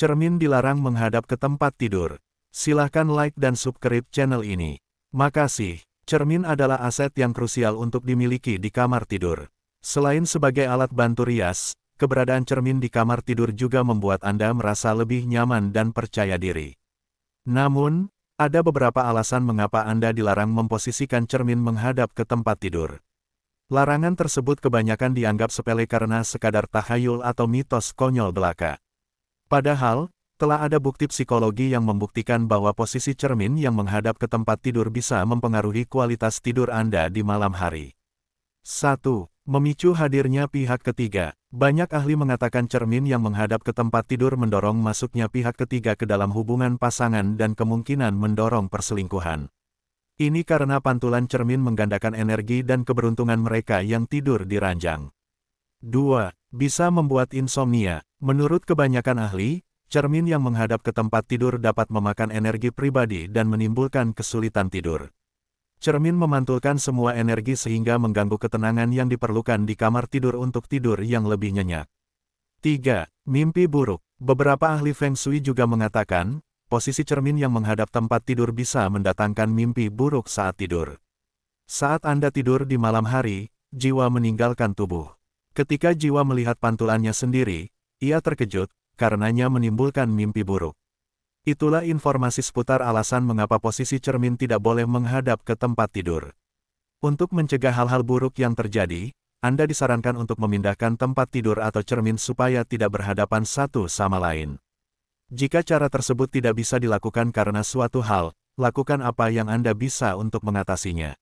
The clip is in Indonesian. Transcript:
Cermin dilarang menghadap ke tempat tidur. Silahkan like dan subscribe channel ini. Makasih. Cermin adalah aset yang krusial untuk dimiliki di kamar tidur. Selain sebagai alat bantu rias, keberadaan cermin di kamar tidur juga membuat Anda merasa lebih nyaman dan percaya diri. Namun, ada beberapa alasan mengapa Anda dilarang memposisikan cermin menghadap ke tempat tidur. Larangan tersebut kebanyakan dianggap sepele karena sekadar tahayul atau mitos konyol belaka. Padahal, telah ada bukti psikologi yang membuktikan bahwa posisi cermin yang menghadap ke tempat tidur bisa mempengaruhi kualitas tidur Anda di malam hari. 1. Memicu hadirnya pihak ketiga. Banyak ahli mengatakan cermin yang menghadap ke tempat tidur mendorong masuknya pihak ketiga ke dalam hubungan pasangan dan kemungkinan mendorong perselingkuhan. Ini karena pantulan cermin menggandakan energi dan keberuntungan mereka yang tidur di ranjang. 2. Bisa membuat insomnia. Menurut kebanyakan ahli, cermin yang menghadap ke tempat tidur dapat memakan energi pribadi dan menimbulkan kesulitan tidur. Cermin memantulkan semua energi sehingga mengganggu ketenangan yang diperlukan di kamar tidur untuk tidur yang lebih nyenyak. 3. Mimpi buruk. Beberapa ahli Feng Shui juga mengatakan, posisi cermin yang menghadap tempat tidur bisa mendatangkan mimpi buruk saat tidur. Saat Anda tidur di malam hari, jiwa meninggalkan tubuh. Ketika jiwa melihat pantulannya sendiri, ia terkejut, karenanya menimbulkan mimpi buruk. Itulah informasi seputar alasan mengapa posisi cermin tidak boleh menghadap ke tempat tidur. Untuk mencegah hal-hal buruk yang terjadi, Anda disarankan untuk memindahkan tempat tidur atau cermin supaya tidak berhadapan satu sama lain. Jika cara tersebut tidak bisa dilakukan karena suatu hal, lakukan apa yang Anda bisa untuk mengatasinya.